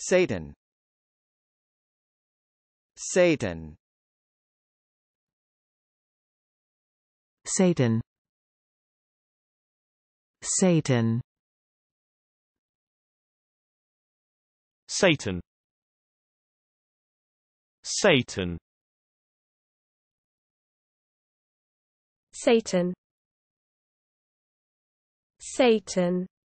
Satan Satan Satan Satan Satan Satan Satan Satan